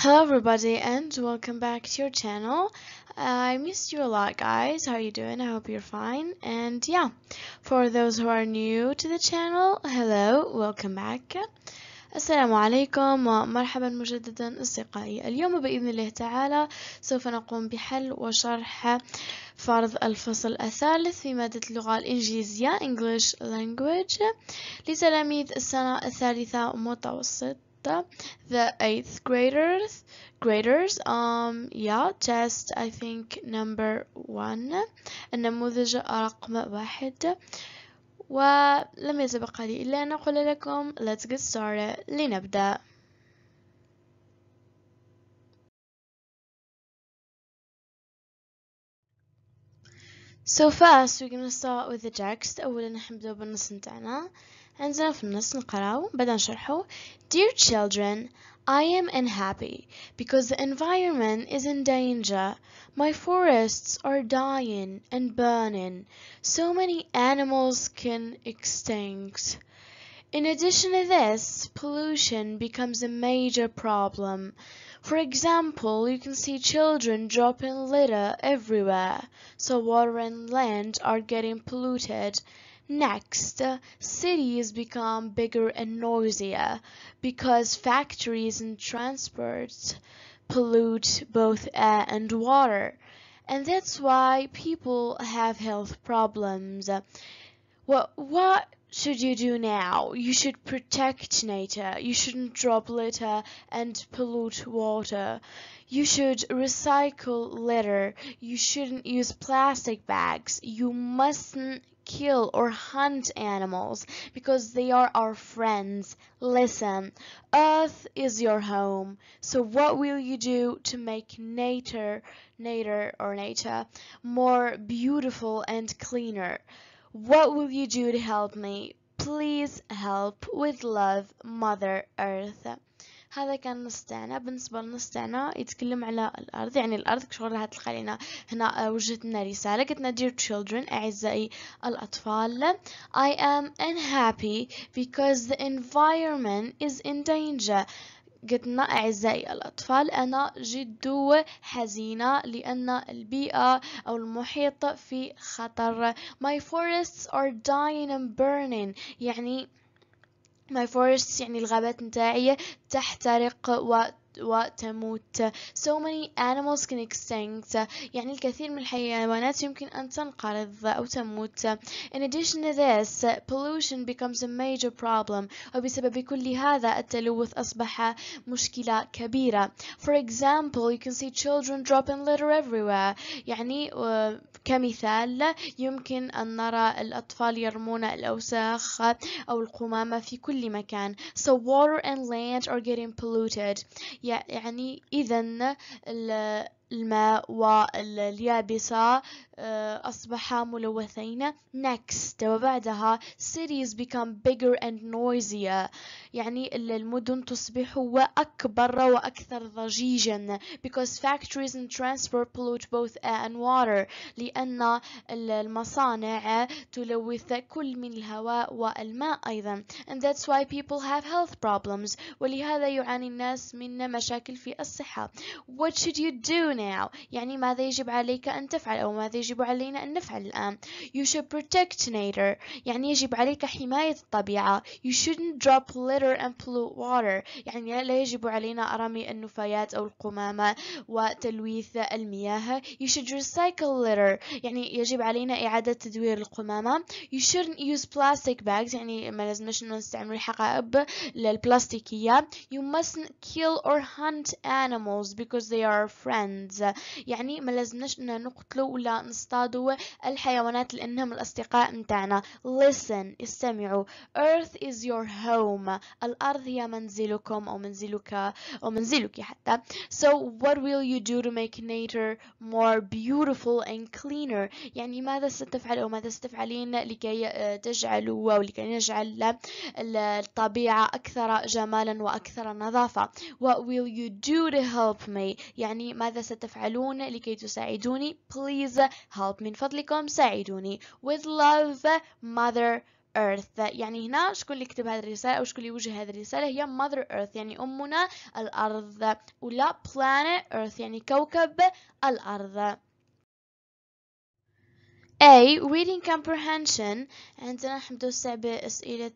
Hello everybody and welcome back to your channel. Uh, I missed you a lot guys. How are you doing? I hope you're fine. And yeah, for those who are new to the channel, hello, welcome back. السلام عليكم ومرحبا مجددا أصدقائي اليوم بإذن الله تعالى سوف نقوم بحل وشرح فرض الفصل الثالث في مادة اللغة الإنجليزية English Language لتلاميذ السنة الثالثة متوسط Malta. The eighth graders, graders, um, yeah, test I think number one. النموذج رقم واحد. ولم يسبق لي إلا أن أقول لكم let's get started لنبدأ. So first we're gonna start with the text أولا نبدأ بالنص نتاعنا هنزل في النص نقراو بعد نشرحو Dear children, I am unhappy because the environment is in danger. My forests are dying and burning. So many animals can extinct. In addition to this, pollution becomes a major problem. For example, you can see children dropping litter everywhere, so water and land are getting polluted. Next, cities become bigger and noisier because factories and transport pollute both air and water. And that's why people have health problems. What what should you do now? You should protect nature. You shouldn't drop litter and pollute water. You should recycle litter. You shouldn't use plastic bags. You mustn't kill or hunt animals because they are our friends. Listen, Earth is your home. So what will you do to make nature, nature or nature more beautiful and cleaner? What will you do to help me? Please help with love, Mother Earth. هذا كان نص تاعنا بالنسبة للنص تاعنا يتكلم على الأرض يعني الأرض كشغل راح تلقى لنا هنا آه، وجهتنا رسالة قلتنا dear children أعزائي الأطفال I am unhappy because the environment is in danger قلتنا أعزائي الأطفال أنا جد حزينة لأن البيئة أو المحيط في خطر My forests are dying and burning يعني ماي فورست يعني الغابات نتاعي تحترق و وتموت so many animals can extinct يعني الكثير من الحيوانات يمكن أن تنقرض أو تموت in addition to this pollution becomes a major problem وبسبب كل هذا التلوث أصبح مشكلة كبيرة for example you can see children dropping litter everywhere يعني كمثال يمكن أن نرى الأطفال يرمون الأوساخ أو القمامة في كل مكان so water and land are getting polluted يعني إذا الماء واليابسة أصبحا ملوثين next وبعدها cities become bigger and noisier يعني المدن تصبح أكبر وأكثر ضجيجا because factories and transport pollute both air and water لأن المصانع تلوث كل من الهواء والماء أيضا and that's why people have health problems ولهذا يعاني الناس من مشاكل في الصحة what should you do now يعني ماذا يجب عليك أن تفعل أو ماذا يجب علينا أن نفعل الآن you should protect nature يعني يجب عليك حماية الطبيعة you shouldn't drop litter and pollute water يعني لا يجب علينا رمي النفايات أو القمامة وتلويث المياه you should recycle litter يعني يجب علينا إعادة تدوير القمامة you shouldn't use plastic bags يعني ما لازمش نستعمل الحقائب للبلاستيكية you mustn't kill or hunt animals because they are friends الكنز يعني ما لازمناش إن نقتلو ولا نصطادو الحيوانات لانهم الأصدقاء متاعنا listen استمعوا earth is your home الأرض هي منزلكم أو منزلك أو منزلك حتى so what will you do to make nature more beautiful and cleaner يعني ماذا ستفعل أو ماذا ستفعلين لكي آه، تجعل ولكي نجعل الطبيعة أكثر جمالا وأكثر نظافة what will you do to help me يعني ماذا ست تفعلون لكي تساعدوني please help من فضلكم ساعدوني with love mother earth يعني هنا شكون اللي كتب هذه الرسالة أو شكون اللي وجه هذه الرسالة هي mother earth يعني أمنا الأرض ولا planet earth يعني كوكب الأرض A reading comprehension عندنا نحمدو الساعة بأسئلة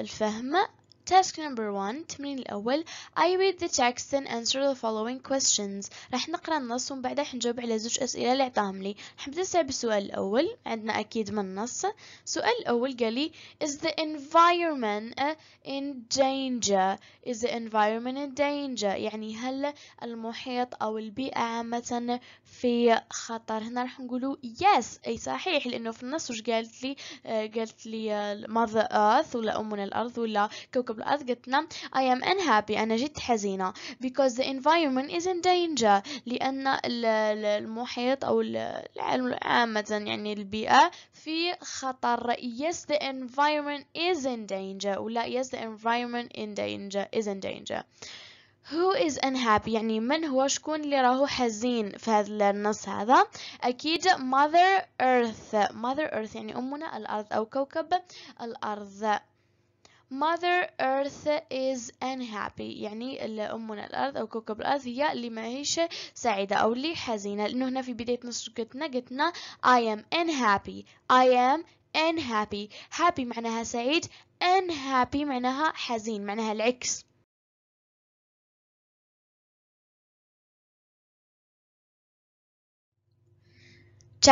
الفهم Task number one التمرين الأول I read the text and answer the following questions رح نقرأ النص ومن بعدها حنجاوب على زوج أسئلة اللي عطاهم لي رح نبدأ بالسؤال الأول عندنا أكيد من النص السؤال الأول قال لي Is the environment uh, in danger Is the environment in danger يعني هل المحيط أو البيئة عامة في خطر هنا رح نقولوا yes أي صحيح لأنه في النص وش قالت لي آه، قالت لي mother earth ولا أمنا الأرض ولا كوكب قبل أثقتنا I am unhappy أنا جد حزينة because the environment is in danger لأن المحيط أو العالم عامة يعني البيئة في خطر yes the environment is in danger ولا yes the environment in danger is in danger Who is unhappy يعني من هو شكون اللي راهو حزين في هذا النص هذا أكيد mother earth mother earth يعني أمنا الأرض أو كوكب الأرض Mother Earth is unhappy يعني أمنا الأرض أو كوكب الأرض هي اللي ماهيش سعيدة أو اللي حزينة لأنه هنا في بداية نشرتنا قلتنا I am unhappy I am unhappy happy معناها سعيد unhappy معناها حزين معناها العكس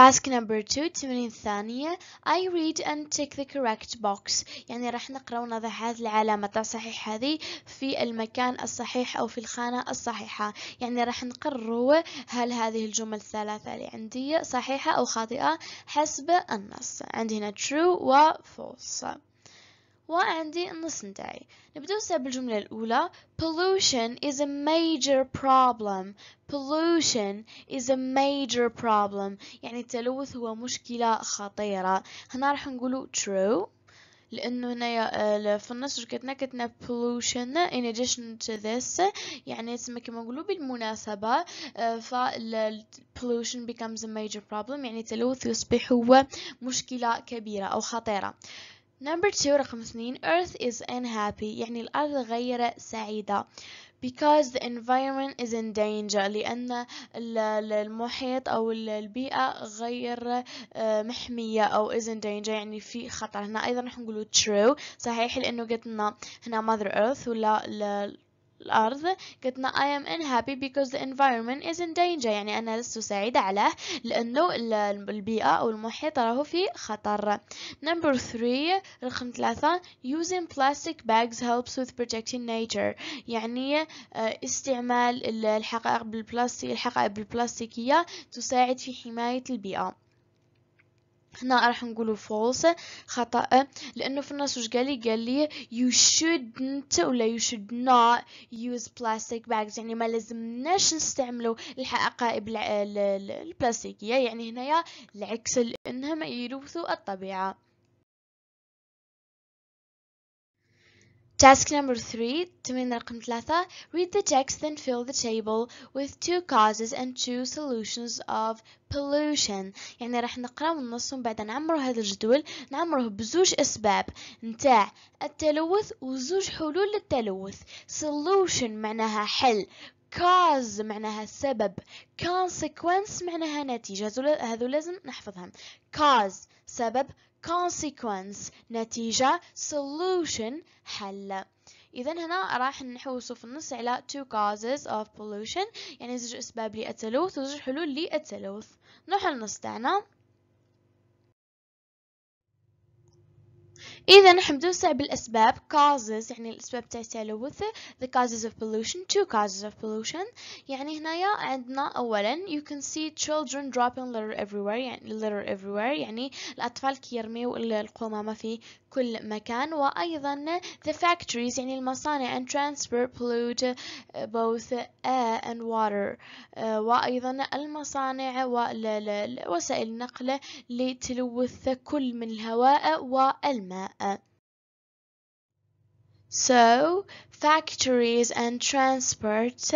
task number two التمرين ثانية. I read and tick the correct box يعني راح نقرأ ونضع هذه العلامة تاع هذه في المكان الصحيح أو في الخانة الصحيحة يعني راح نقرر هل هذه الجمل الثلاثة اللي عندي صحيحة أو خاطئة حسب النص عندي هنا true و false وعندي النص نتاعي نبداو بالجملة الأولى pollution is a major problem pollution is a major problem يعني التلوث هو مشكلة خطيرة هنا راح نقولو true لانه هنايا آه، في النص كتنا كتنا pollution in addition to this يعني تسمى كما نقولوا بالمناسبه آه، ف pollution becomes a major problem يعني التلوث يصبح هو مشكله كبيره او خطيره Number two رقم سنين, Earth is unhappy يعني الأرض غير سعيدة because the environment is in danger لأن المحيط أو البيئة غير آه، محمية أو is in danger يعني في خطر هنا أيضا نحن نقوله true صحيح لأنه قلت لنا هنا mother earth ولا الأرض قلتنا I am unhappy because the environment is in danger يعني أنا لست سعيدة علاه لأنه البيئة أو المحيط راهو في خطر number three رقم ثلاثة using plastic bags helps with protecting nature يعني آه، استعمال الحقائق بالبلاستيك الحقائب البلاستيكية تساعد في حماية البيئة هنا راح نقولوا فولس خطأ لأنه في النص وش قال لي قال لي you shouldn't ولا you should not use plastic bags يعني ما لازمناش نستعملوا الحقائب البلاستيكية يعني هنايا العكس لأنهم يلوثوا الطبيعة Task number three تمرين رقم ثلاثة Read the text then fill the table with two causes and two solutions of pollution يعني راح نقراو النص ومن بعد نعمرو هذا الجدول نعمروه بزوج أسباب نتاع التلوث وزوج حلول للتلوث solution معناها حل cause معناها سبب consequence معناها نتيجة هذو لازم نحفظهم cause سبب consequence نتيجة solution حل إذا هنا راح نحوس في النص على two causes of pollution يعني زوج أسباب للتلوث وزوج حلول للتلوث نروح النص تاعنا إذا نحن بنوسع بالأسباب causes يعني الأسباب تاع التلوث the causes of pollution two causes of pollution يعني هنايا عندنا أولا you can see children dropping litter everywhere يعني litter everywhere يعني الأطفال كيرميو القمامة في كل مكان وأيضا the factories يعني المصانع and transfer pollute both air and water آه، وأيضا المصانع ووسائل النقل لتلوث كل من الهواء والماء So, factories and transport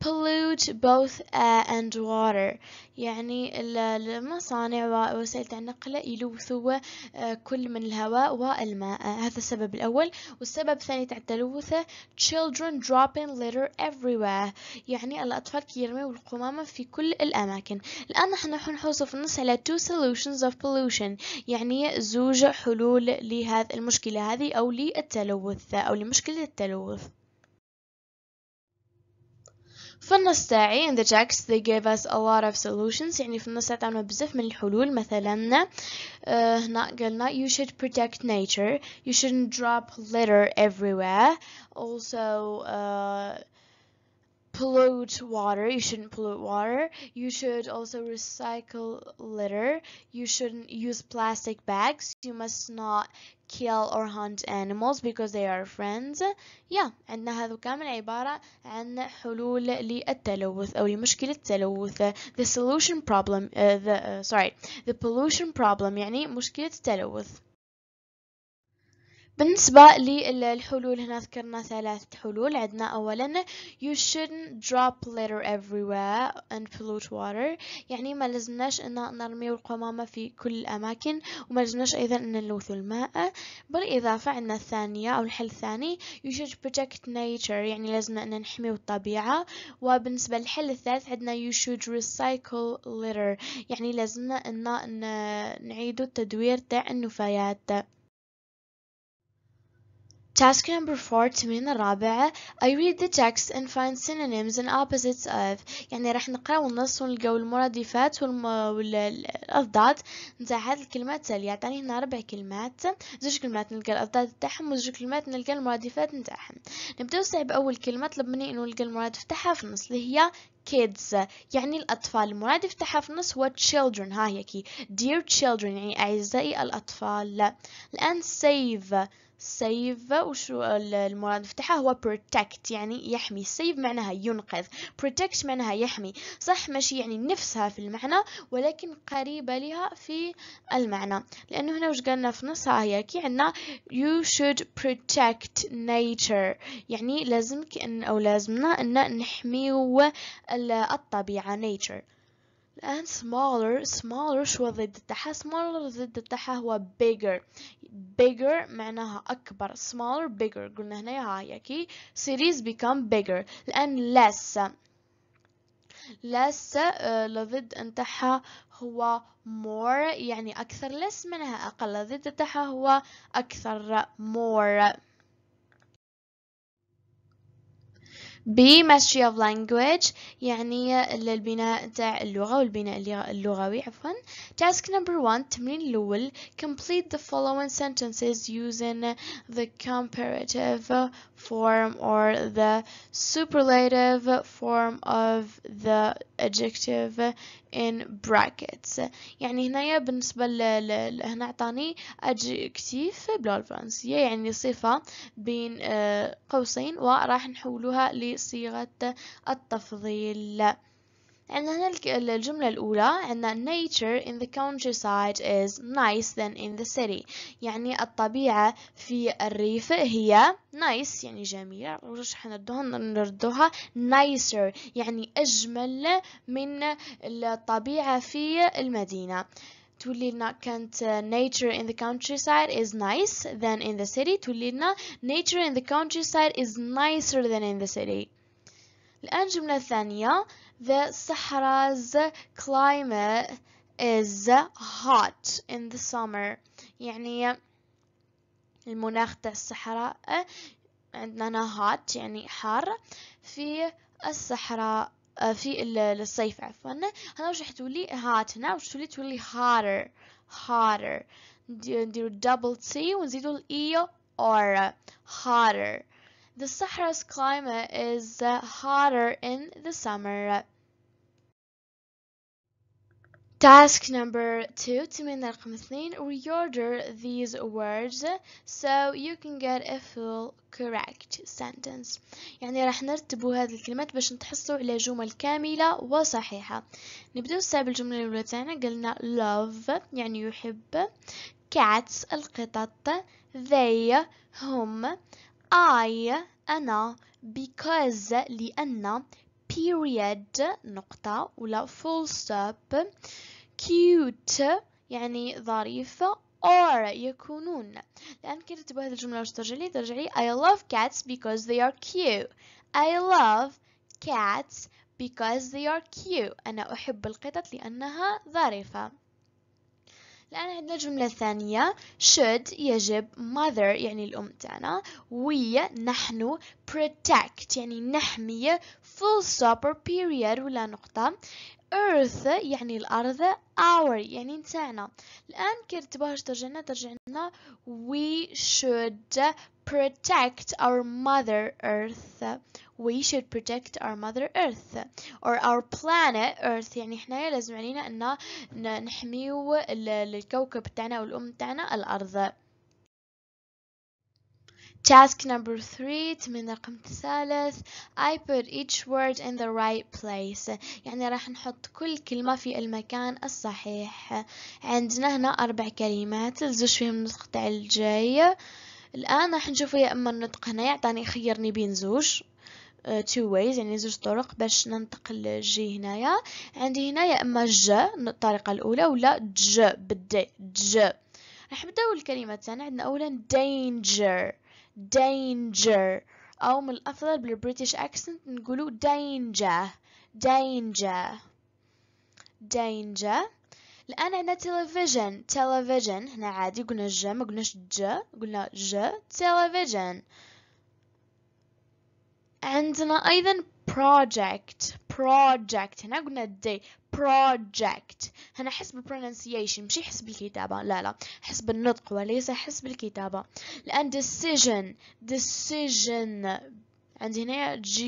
pollute both air and water يعني المصانع ووسائل النقل يلوثوا آه، كل من الهواء والماء آه، هذا السبب الأول والسبب الثاني تاع التلوث children dropping litter everywhere يعني الأطفال كيرميو القمامة في كل الأماكن الآن نحن نحوص في النص على two solutions of pollution يعني زوج حلول لهذه المشكلة هذه أو للتلوث أو لمشكلة التلوث في النص تاعي in the text they gave us a lot of solutions يعني في النص عطاونا بزاف من الحلول مثلا هنا قالنا you should protect nature you shouldn't drop litter everywhere also uh, pollute water. You shouldn't pollute water. You should also recycle litter. You shouldn't use plastic bags. You must not kill or hunt animals because they are friends. Yeah, عندنا هذا كامل عبارة عن حلول للتلوث أو لمشكلة التلوث. The solution problem, uh, the, uh, sorry, the pollution problem يعني مشكلة التلوث. بالنسبة للحلول هنا ذكرنا ثلاثة حلول عندنا أولا you shouldn't drop litter everywhere and pollute water يعني ما لازمناش أن نرميو القمامة في كل الأماكن وما لازمناش أيضا أن نلوث الماء بالإضافة عندنا الثانية أو الحل الثاني you should protect nature يعني لازم أن نحميو الطبيعة وبالنسبة للحل الثالث عندنا you should recycle litter يعني لازمنا أن نعيدو التدوير تاع النفايات Task number four, تمرين الرابعة I read the text and find synonyms and opposites of يعني راح نقرأ النص ونلقاو المرادفات والأضداد نتاع هاد الكلمات التالية يعطيني هنا ربع كلمات زوج كلمات نلقى الأضداد تاعهم وزوج كلمات نلقى المرادفات نتاعهم نبداو صعب أول كلمة طلب مني إنه نلقى المرادف تاعها في النص اللي هي kids يعني الأطفال المرادف تاعها في النص هو children ها هي كي dear children يعني أعزائي الأطفال الآن save سيف وش المراد بتاعها هو protect يعني يحمي سيف معناها ينقذ protect معناها يحمي صح ماشي يعني نفسها في المعنى ولكن قريبة لها في المعنى لأنه هنا وش قالنا في نصها هي كي عندنا you should protect nature يعني لازمك أن أو لازمنا أن نحميو الطبيعة nature الآن smaller smaller شو ضد تاعها smaller ضد تاعها هو bigger bigger معناها أكبر smaller bigger قلنا هنا هاي كي series become bigger الآن less less الضد آه، تاعها هو more يعني أكثر less منها أقل الضد تاعها هو أكثر more بمشي اوف language يعني للبناء تاع اللغة والبناء اللغوي عفوا task number one التمرين الأول complete the following sentences using the comparative form or the superlative form of the adjective in brackets يعني هنايا بالنسبة ل هنا عطاني adjective باللغة الفرنسية يعني صفة بين قوسين وراح نحولوها ل صيغة التفضيل عندنا هنا الجملة الأولى عندنا nature in the countryside is nice than in the city يعني الطبيعة في الريف هي nice يعني جميلة وش حندوها نردوها nicer يعني أجمل من الطبيعة في المدينة Tulirna Kent uh, nature in the countryside is nice than in the city Tulirna nature in the countryside is nicer than in the city الآن جملة ثانية The Sahara's climate is hot in the summer يعني المناخ تاع الصحراء عندنا hot يعني حار في الصحراء آه، في الصيف عفوا هنا واش راح تولي هات هنا واش تولي تولي هاتر هاتر نديرو دبل تي ونزيدو الاي اور هاتر The Sahara's climate is hotter in the summer. Task number two, تمرين رقم اثنين, reorder these words so you can get a full correct sentence. يعني راح نرتبوا هذه الكلمات باش نتحصلوا على جمل كاملة وصحيحة. نبدأ ساب الجملة الأولى تاعنا قلنا love يعني يحب cats القطط they هم I أنا because لأن period نقطة ولا full stop cute يعني ظريفة or يكونون الآن كنت تبغى هذه الجملة واش ترجع لي ترجع لي I love cats because they are cute I love cats because they are cute أنا أحب القطط لأنها ظريفة الآن عندنا الجملة الثانية should يجب mother يعني الأم تاعنا we نحن protect يعني نحمي full stop or period ولا نقطة earth يعني الأرض our يعني نتاعنا الآن كي تباش ترجعنا ترجعنا we should protect our mother earth we should protect our mother earth or our planet earth يعني حنايا لازم علينا ان نحميو الكوكب تاعنا والام تاعنا الارض Task number three من رقم الثالث I put each word in the right place يعني راح نحط كل كلمة في المكان الصحيح عندنا هنا أربع كلمات الزوج فيهم نطق تاع الجاي الآن راح نشوفوا يا إما النطق هنا يعطاني خيرني بين زوج تو uh, ways يعني زوج طرق باش ننطق الجي هنايا عندي هنا يا اما ج الطريقه الاولى ولا ج بدي ج راح نبداو الكلمه الثانيه عندنا اولا danger danger أو من الأفضل بالبريتش أكسنت نقولوا danger danger danger الآن عندنا تلفزيون تلفزيون هنا عادي قلنا ج ما قلناش ج قلنا ج تلفزيون عندنا أيضا project project هنا قلنا day project هنا حس بالpronunciation مش حسب بالكتابة لا لا حس بالنطق وليس حس بالكتابة لأن decision decision عندي هنا g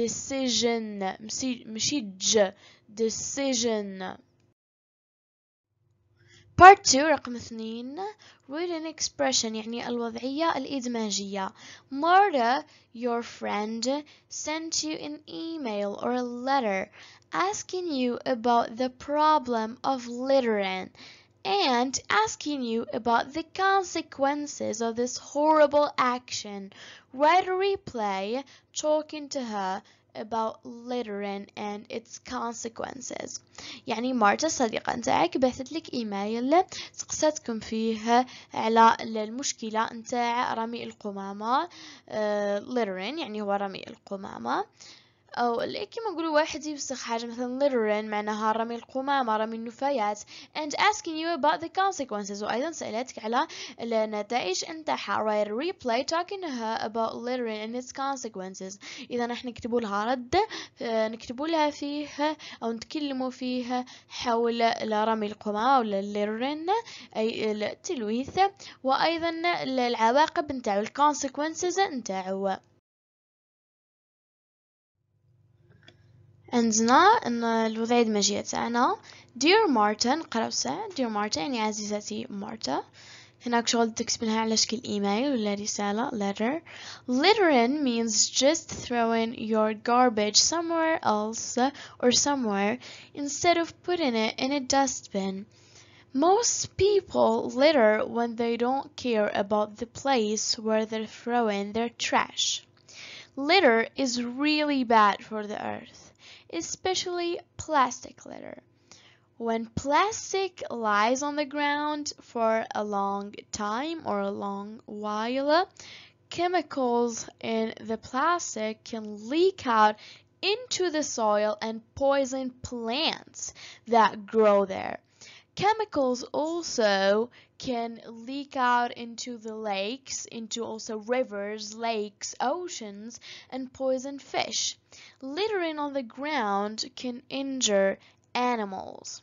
decision مشي مشي ج decision Part 2 رقم اثنين read expression يعني الوضعية الإدماجية Marta your friend sent you an email or a letter asking you about the problem of littering and asking you about the consequences of this horrible action. Write a replay talking to her about littering and its consequences يعني مارتا صديقة نتاعك بعثت لك ايميل سقساتكم فيه على المشكلة نتاع رمي القمامة uh, littering يعني هو رمي القمامة uh, أو كيما نقولوا واحد يفسخ حاجة مثلا littering معناها رمي القمامة رمي النفايات and asking you about the consequences وأيضا سألتك على النتائج نتاعها write a replay talking to her about littering and its consequences إذا راح نكتبوا لها رد آه، نكتبوا لها فيه أو نتكلموا فيه حول رمي القمامة ولا littering أي التلويث وأيضا العواقب نتاعو consequences نتاعو عندنا الوضعية الدمجية تاعنا dear Marta نقراو ساعة dear Marta يعني عزيزتي مارتا هناك شغل تكتب لها على شكل ايميل ولا رسالة letter littering means just throwing your garbage somewhere else or somewhere instead of putting it in a dustbin most people litter when they don't care about the place where they're throwing their trash litter is really bad for the earth especially plastic litter. When plastic lies on the ground for a long time or a long while, chemicals in the plastic can leak out into the soil and poison plants that grow there chemicals also can leak out into the lakes, into also rivers, lakes, oceans, and poison fish. Littering on the ground can injure animals.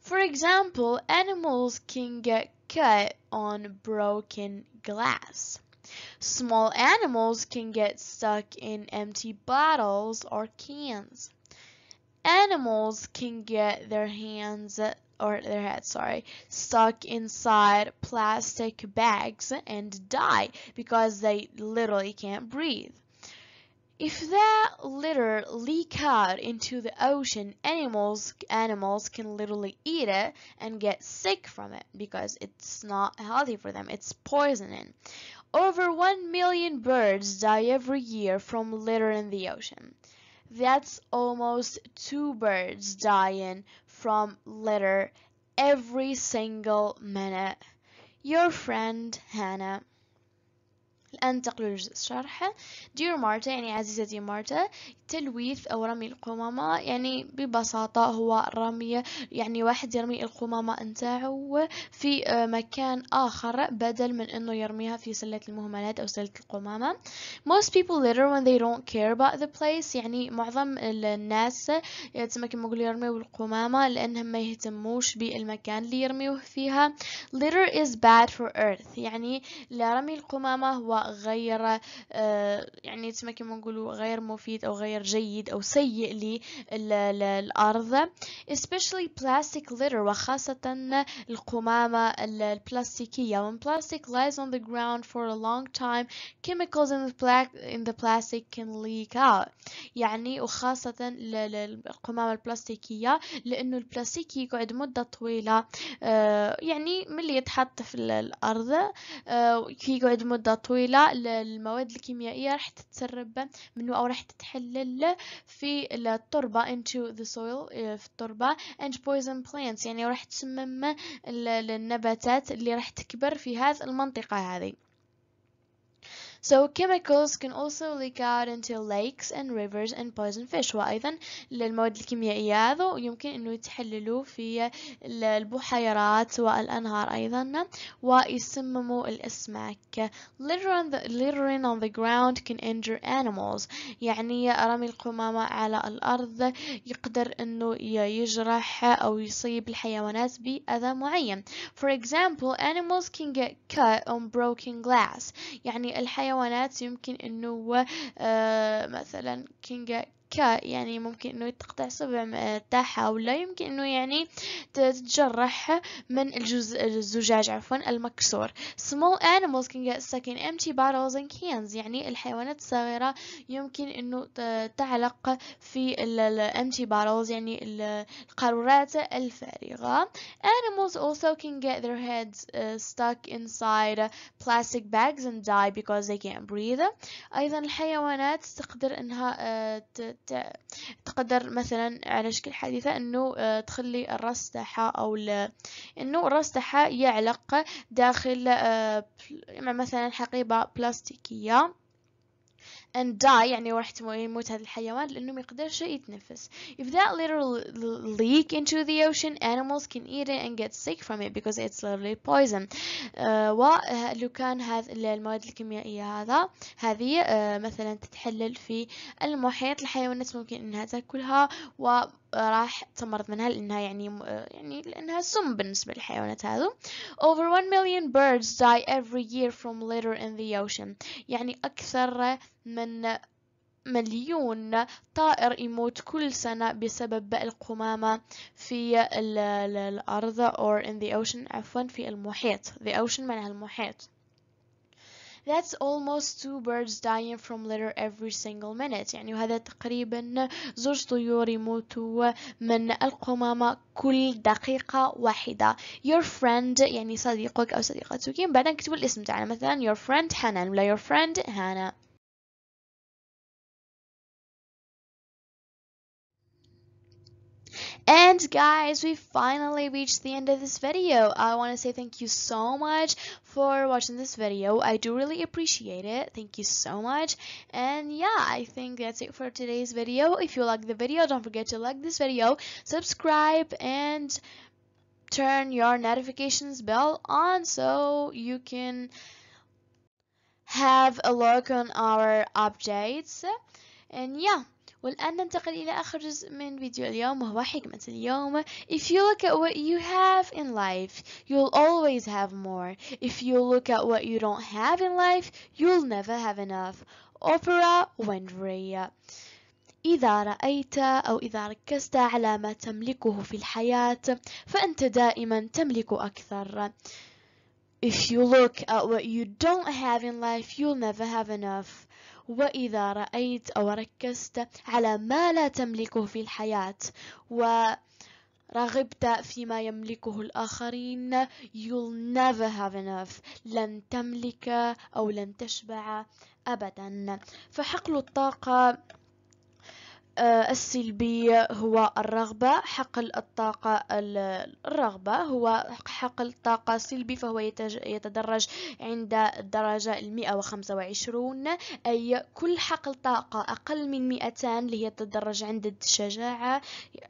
For example, animals can get cut on broken glass. Small animals can get stuck in empty bottles or cans animals can get their hands or their heads, sorry, stuck inside plastic bags and die because they literally can't breathe. If that litter leak out into the ocean, animals animals can literally eat it and get sick from it because it's not healthy for them. It's poisoning. Over 1 million birds die every year from litter in the ocean. That's almost two birds dying from litter every single minute. Your friend Hannah. الآن ننتقل لجزء الشرح Dear Marta يعني عزيزتي مارتا التلويث أو رمي القمامة يعني ببساطة هو رمي يعني واحد يرمي القمامة انتاعه في آه، مكان آخر بدل من إنه يرميها في سلة المهملات أو سلة القمامة most people litter when they don't care about the place يعني معظم الناس يتم يعني كما نقول يرميو القمامة لأنهم ما يهتموش بالمكان اللي يرميوه فيها litter is bad for earth يعني رمي القمامة هو غير آه، يعني كما نقولوا غير مفيد أو غير غير جيد أو سيء للأرض especially plastic litter وخاصة القمامة البلاستيكية when plastic lies on the ground for a long time chemicals in the, black, in the plastic can leak out يعني وخاصة القمامة البلاستيكية لأنه البلاستيك يقعد مدة طويلة آه، يعني من اللي يتحط في الأرض آه، يقعد مدة طويلة المواد الكيميائية راح تتسرب منه أو راح تتحلل في التربة into the soil آه، في التربة and poison plants يعني راح تسمم النباتات اللي راح تكبر في هذه المنطقة هذه So chemicals can also leak out into lakes and rivers and poison fish وأيضا المواد الكيميائية هذا يمكن أنه يتحللوا في البحيرات والأنهار أيضا ويسمموا الأسماك the, littering on the ground can injure animals يعني رمي القمامة على الأرض يقدر أنه يجرح أو يصيب الحيوانات بأذى معين for example animals can get cut on broken glass يعني الحيوانات حيوانات يمكن أنه آه، مثلا كينجا ذكاء يعني ممكن انه تقطع صبع تاعها او لا يمكن انه يعني تتجرح من الجزء الزجاج عفوا المكسور small animals can get stuck in empty bottles and cans يعني الحيوانات الصغيرة يمكن انه تعلق في ال empty bottles يعني القارورات الفارغة animals also can get their heads uh, stuck inside uh, plastic bags and die because they can't breathe أيضا الحيوانات تقدر أنها uh, تقدر مثلا على شكل حديثة انه آه، تخلي الراس تاعها او انه الراس تاعها يعلق داخل آه، مثلا حقيبة بلاستيكية and die يعني راح يموت هذا الحيوان لأنه ما يقدرش يتنفس if that little leak into the ocean animals can eat it and get sick from it because it's literally poison uh, ولو uh, كان هذا المواد الكيميائية هذا هذه uh, مثلا تتحلل في المحيط الحيوانات ممكن أنها تأكلها و راح تمرض منها لأنها يعني آه، يعني لأنها سم بالنسبة للحيوانات هذو over 1 million birds die every year from litter in the ocean يعني أكثر من مليون طائر يموت كل سنة بسبب القمامة في ال ال الأرض or in the ocean عفوا في المحيط the ocean معناها المحيط That's almost two birds dying from litter every single minute يعني وهذا تقريبا زوج طيور يموتوا من القمامة كل دقيقة واحدة your friend يعني صديقك أو صديقتك بعدين كتبوا الاسم تاعنا مثلا your friend Hannah ولا your friend Hannah. And guys, we finally reached the end of this video. I want to say thank you so much for watching this video. I do really appreciate it. Thank you so much. And yeah, I think that's it for today's video. If you like the video, don't forget to like this video, subscribe, and turn your notifications bell on so you can have a look on our updates. And yeah. والآن ننتقل إلى آخر جزء من فيديو اليوم وهو حكمة اليوم If you look at what you have in life you'll always have more If you look at what you don't have in life you'll never have enough أوبرا وينفري إذا رأيت أو إذا ركزت على ما تملكه في الحياة فأنت دائما تملك أكثر If you look at what you don't have in life you'll never have enough وإذا رأيت أو ركزت على ما لا تملكه في الحياة ورغبت فيما يملكه الآخرين you'll never have enough لن تملك أو لن تشبع أبدا فحقل الطاقة آه، السلبية هو الرغبة حقل الطاقة الرغبة هو حقل طاقة سلبي فهو يتدرج عند الدرجة المئة وخمسة وعشرون أي كل حقل طاقة أقل من مئتان اللي هي تتدرج عند الشجاعة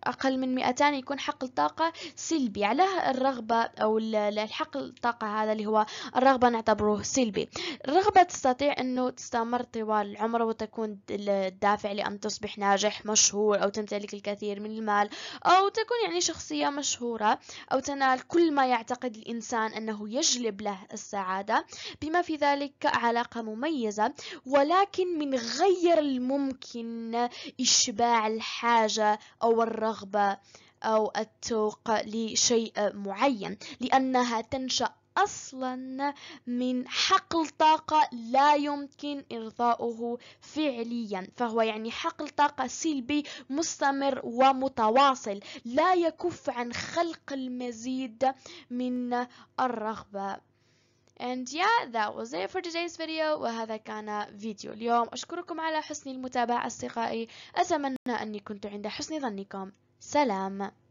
أقل من مئتان يكون حقل طاقة سلبي على الرغبة أو الحقل الطاقة هذا اللي هو الرغبة نعتبره سلبي الرغبة تستطيع أنه تستمر طوال العمر وتكون الدافع لأن تصبح ناجح مصالح مشهور أو تمتلك الكثير من المال أو تكون يعني شخصية مشهورة أو تنال كل ما يعتقد الإنسان أنه يجلب له السعادة بما في ذلك علاقة مميزة ولكن من غير الممكن إشباع الحاجة أو الرغبة أو التوق لشيء معين لأنها تنشأ أصلا من حقل طاقة لا يمكن إرضاؤه فعليا فهو يعني حقل طاقة سلبي مستمر ومتواصل لا يكف عن خلق المزيد من الرغبة And yeah, that was it for today's video وهذا كان فيديو اليوم أشكركم على حسن المتابعة أصدقائي أتمنى أني كنت عند حسن ظنكم سلام